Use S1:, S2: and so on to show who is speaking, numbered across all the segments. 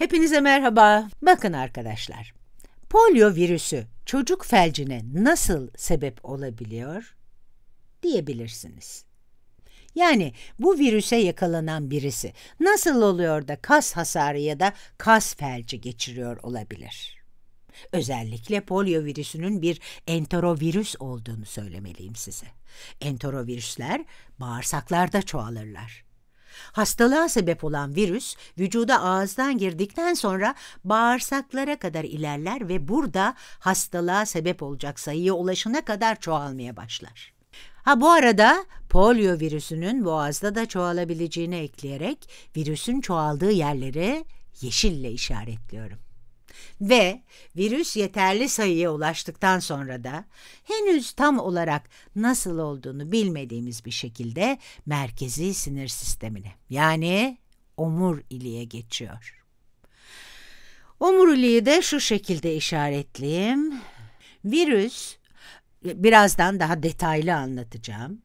S1: Hepinize merhaba. Bakın arkadaşlar. Polio virüsü çocuk felcine nasıl sebep olabiliyor diyebilirsiniz. Yani bu virüse yakalanan birisi nasıl oluyor da kas hasarı ya da kas felci geçiriyor olabilir? Özellikle polio virüsünün bir enterovirüs olduğunu söylemeliyim size. Enterovirüsler bağırsaklarda çoğalırlar Hastalığa sebep olan virüs vücuda ağızdan girdikten sonra bağırsaklara kadar ilerler ve burada hastalığa sebep olacak sayıya ulaşana kadar çoğalmaya başlar. Ha bu arada polio virüsünün boğazda da çoğalabileceğini ekleyerek virüsün çoğaldığı yerleri yeşille işaretliyorum. Ve virüs yeterli sayıya ulaştıktan sonra da henüz tam olarak nasıl olduğunu bilmediğimiz bir şekilde merkezi sinir sistemine yani omur geçiyor. Omuriliği de şu şekilde işaretleyeyim. Virüs, birazdan daha detaylı anlatacağım,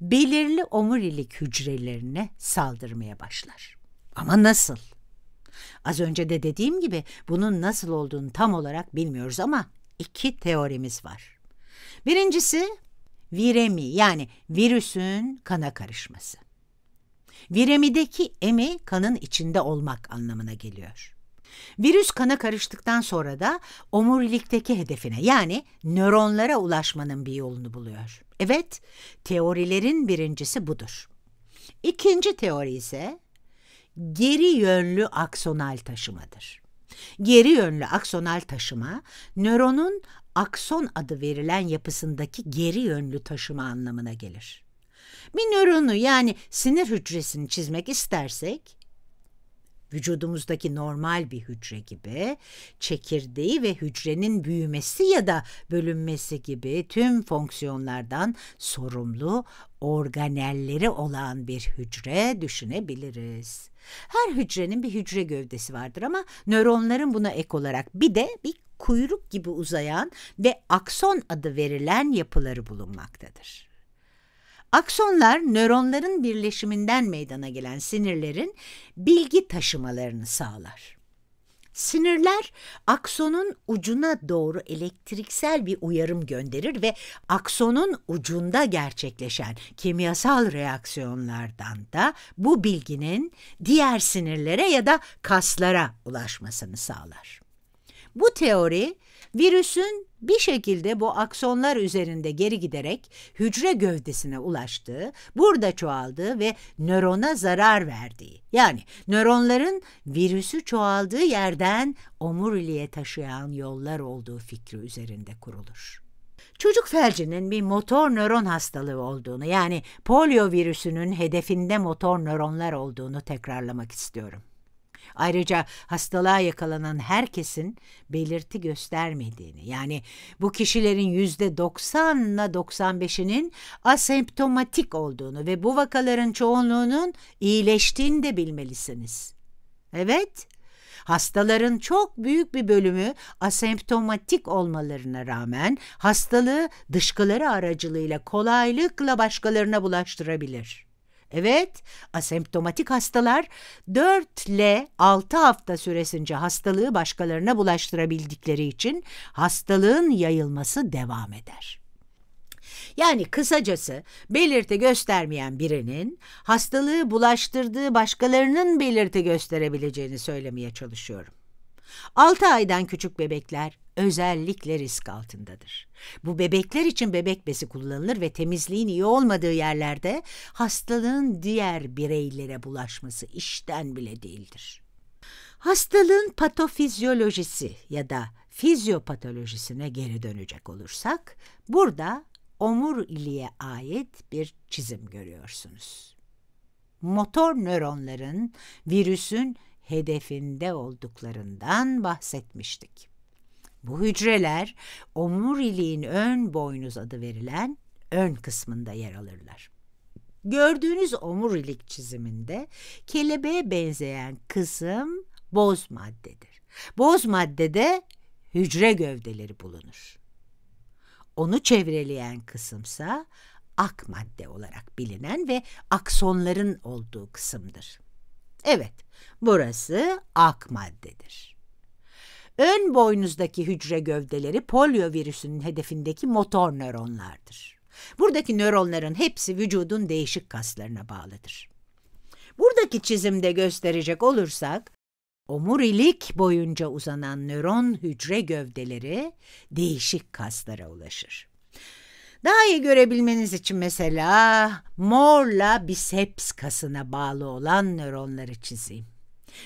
S1: belirli omurilik hücrelerine saldırmaya başlar. Ama nasıl? Az önce de dediğim gibi bunun nasıl olduğunu tam olarak bilmiyoruz ama iki teorimiz var. Birincisi viremi yani virüsün kana karışması. Viremideki emi kanın içinde olmak anlamına geliyor. Virüs kana karıştıktan sonra da omurilikteki hedefine yani nöronlara ulaşmanın bir yolunu buluyor. Evet, teorilerin birincisi budur. İkinci teori ise geri yönlü aksonal taşımadır. Geri yönlü aksonal taşıma, nöronun akson adı verilen yapısındaki geri yönlü taşıma anlamına gelir. Bir nöronu yani sinir hücresini çizmek istersek, vücudumuzdaki normal bir hücre gibi çekirdeği ve hücrenin büyümesi ya da bölünmesi gibi tüm fonksiyonlardan sorumlu organelleri olan bir hücre düşünebiliriz. Her hücrenin bir hücre gövdesi vardır ama nöronların buna ek olarak bir de bir kuyruk gibi uzayan ve akson adı verilen yapıları bulunmaktadır. Aksonlar nöronların birleşiminden meydana gelen sinirlerin bilgi taşımalarını sağlar. Sinirler aksonun ucuna doğru elektriksel bir uyarım gönderir ve aksonun ucunda gerçekleşen kimyasal reaksiyonlardan da bu bilginin diğer sinirlere ya da kaslara ulaşmasını sağlar. Bu teori Virüsün bir şekilde bu aksonlar üzerinde geri giderek hücre gövdesine ulaştığı, burada çoğaldığı ve nörona zarar verdiği, yani nöronların virüsü çoğaldığı yerden omuriliğe taşıyan yollar olduğu fikri üzerinde kurulur. Çocuk felcinin bir motor nöron hastalığı olduğunu yani polio virüsünün hedefinde motor nöronlar olduğunu tekrarlamak istiyorum. Ayrıca hastalığa yakalanan herkesin belirti göstermediğini yani bu kişilerin yüzde %90'la 95'inin asemptomatik olduğunu ve bu vakaların çoğunluğunun iyileştiğini de bilmelisiniz. Evet, Hastaların çok büyük bir bölümü asemptomatik olmalarına rağmen hastalığı dışkıları aracılığıyla kolaylıkla başkalarına bulaştırabilir. Evet, asemptomatik hastalar 4 ile 6 hafta süresince hastalığı başkalarına bulaştırabildikleri için hastalığın yayılması devam eder. Yani kısacası belirti göstermeyen birinin hastalığı bulaştırdığı başkalarının belirti gösterebileceğini söylemeye çalışıyorum. 6 aydan küçük bebekler özellikle risk altındadır. Bu bebekler için bebek bezi kullanılır ve temizliğin iyi olmadığı yerlerde hastalığın diğer bireylere bulaşması işten bile değildir. Hastalığın patofizyolojisi ya da fizyopatolojisine geri dönecek olursak burada omur ait bir çizim görüyorsunuz. Motor nöronların virüsün hedefinde olduklarından bahsetmiştik. Bu hücreler omuriliğin ön boynuz adı verilen ön kısmında yer alırlar. Gördüğünüz omurilik çiziminde kelebeğe benzeyen kısım boz maddedir. Boz maddede hücre gövdeleri bulunur. Onu çevreleyen kısımsa ak madde olarak bilinen ve aksonların olduğu kısımdır. Evet, burası ak maddedir. Ön boynuzdaki hücre gövdeleri polio virüsünün hedefindeki motor nöronlardır. Buradaki nöronların hepsi vücudun değişik kaslarına bağlıdır. Buradaki çizimde gösterecek olursak, omurilik boyunca uzanan nöron hücre gövdeleri değişik kaslara ulaşır. Daha iyi görebilmeniz için mesela morla biceps kasına bağlı olan nöronları çizeyim.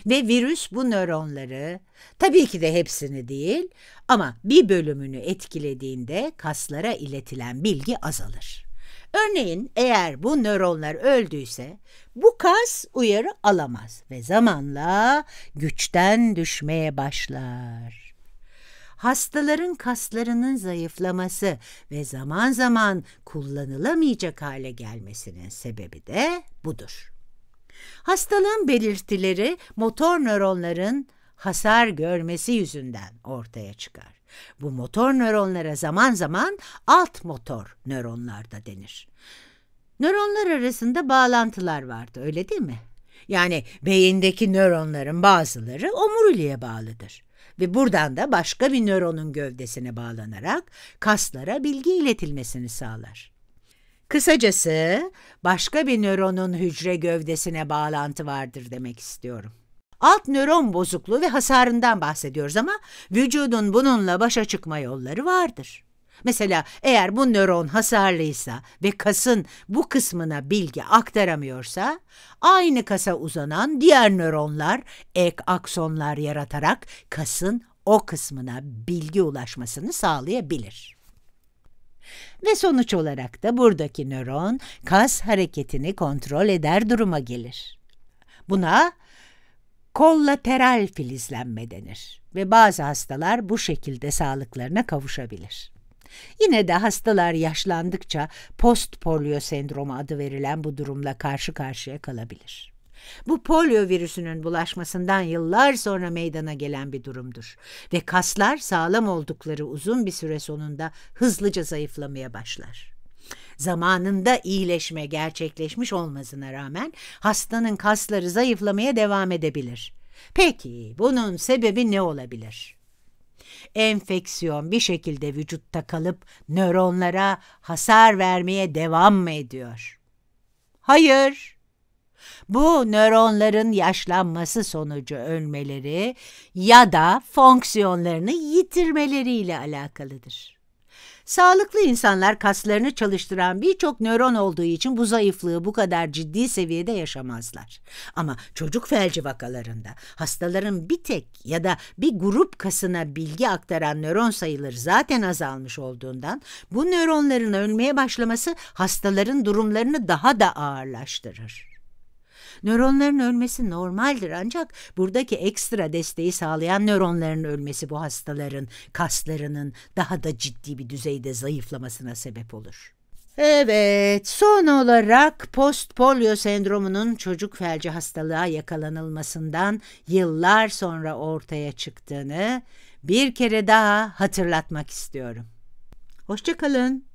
S1: Ve virüs bu nöronları, tabii ki de hepsini değil ama bir bölümünü etkilediğinde kaslara iletilen bilgi azalır. Örneğin eğer bu nöronlar öldüyse bu kas uyarı alamaz ve zamanla güçten düşmeye başlar. Hastaların kaslarının zayıflaması ve zaman zaman kullanılamayacak hale gelmesinin sebebi de budur. Hastalığın belirtileri motor nöronların hasar görmesi yüzünden ortaya çıkar. Bu motor nöronlara zaman zaman alt motor nöronlar da denir. Nöronlar arasında bağlantılar vardı öyle değil mi? Yani beyindeki nöronların bazıları omuriliğe bağlıdır ve buradan da başka bir nöronun gövdesine bağlanarak kaslara bilgi iletilmesini sağlar. Kısacası başka bir nöronun hücre gövdesine bağlantı vardır demek istiyorum. Alt nöron bozukluğu ve hasarından bahsediyoruz ama vücudun bununla başa çıkma yolları vardır. Mesela eğer bu nöron hasarlıysa ve kasın bu kısmına bilgi aktaramıyorsa, aynı kasa uzanan diğer nöronlar ek aksonlar yaratarak kasın o kısmına bilgi ulaşmasını sağlayabilir. Ve sonuç olarak da buradaki nöron kas hareketini kontrol eder duruma gelir. Buna kollateral filizlenme denir ve bazı hastalar bu şekilde sağlıklarına kavuşabilir. Yine de hastalar yaşlandıkça post polio sendromu adı verilen bu durumla karşı karşıya kalabilir. Bu polio virüsünün bulaşmasından yıllar sonra meydana gelen bir durumdur ve kaslar sağlam oldukları uzun bir süre sonunda hızlıca zayıflamaya başlar. Zamanında iyileşme gerçekleşmiş olmasına rağmen hastanın kasları zayıflamaya devam edebilir. Peki bunun sebebi ne olabilir? Enfeksiyon bir şekilde vücutta kalıp nöronlara hasar vermeye devam mı ediyor? Hayır. Bu nöronların yaşlanması sonucu ölmeleri ya da fonksiyonlarını yitirmeleriyle alakalıdır. Sağlıklı insanlar kaslarını çalıştıran birçok nöron olduğu için bu zayıflığı bu kadar ciddi seviyede yaşamazlar. Ama çocuk felci vakalarında hastaların bir tek ya da bir grup kasına bilgi aktaran nöron sayıları zaten azalmış olduğundan bu nöronların ölmeye başlaması hastaların durumlarını daha da ağırlaştırır. Nöronların ölmesi normaldir ancak buradaki ekstra desteği sağlayan nöronların ölmesi bu hastaların kaslarının daha da ciddi bir düzeyde zayıflamasına sebep olur. Evet, son olarak post polio sendromunun çocuk felci hastalığa yakalanılmasından yıllar sonra ortaya çıktığını bir kere daha hatırlatmak istiyorum. Hoşçakalın.